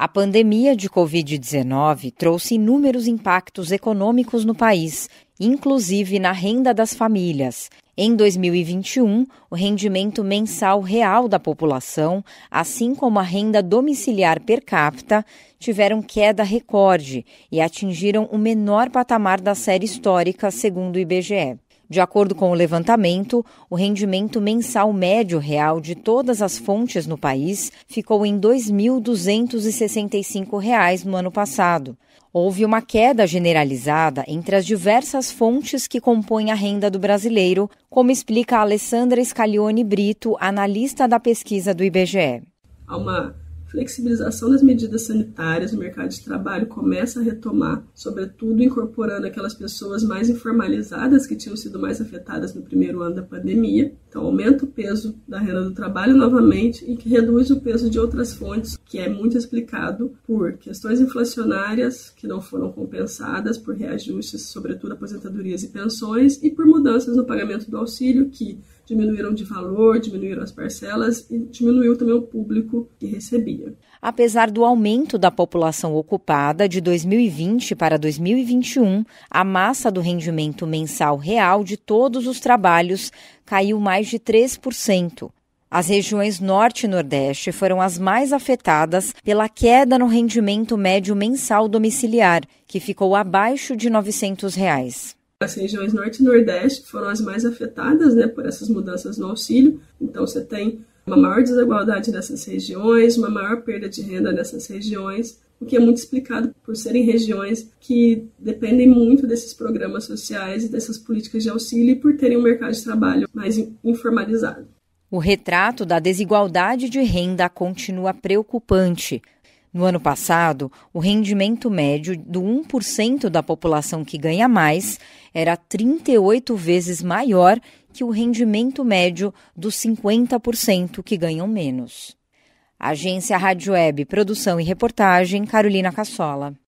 A pandemia de Covid-19 trouxe inúmeros impactos econômicos no país, inclusive na renda das famílias. Em 2021, o rendimento mensal real da população, assim como a renda domiciliar per capita, tiveram queda recorde e atingiram o menor patamar da série histórica, segundo o IBGE. De acordo com o levantamento, o rendimento mensal médio real de todas as fontes no país ficou em R$ 2.265 no ano passado. Houve uma queda generalizada entre as diversas fontes que compõem a renda do brasileiro, como explica Alessandra Scaglione Brito, analista da pesquisa do IBGE. Há uma Flexibilização das medidas sanitárias, o mercado de trabalho começa a retomar, sobretudo incorporando aquelas pessoas mais informalizadas que tinham sido mais afetadas no primeiro ano da pandemia. Então, aumenta o peso da renda do trabalho novamente e que reduz o peso de outras fontes, que é muito explicado por questões inflacionárias que não foram compensadas, por reajustes, sobretudo aposentadorias e pensões, e por mudanças no pagamento do auxílio, que diminuíram de valor, diminuíram as parcelas e diminuiu também o público que recebia pandemia. Apesar do aumento da população ocupada de 2020 para 2021, a massa do rendimento mensal real de todos os trabalhos caiu mais de 3%. As regiões Norte e Nordeste foram as mais afetadas pela queda no rendimento médio mensal domiciliar, que ficou abaixo de R$ 900. Reais. As regiões Norte e Nordeste foram as mais afetadas né, por essas mudanças no auxílio. Então, você tem uma maior desigualdade nessas regiões, uma maior perda de renda nessas regiões, o que é muito explicado por serem regiões que dependem muito desses programas sociais e dessas políticas de auxílio e por terem um mercado de trabalho mais informalizado. O retrato da desigualdade de renda continua preocupante. No ano passado, o rendimento médio do 1% da população que ganha mais era 38 vezes maior que o rendimento médio dos 50% que ganham menos. Agência Rádio Web, produção e reportagem, Carolina Cassola.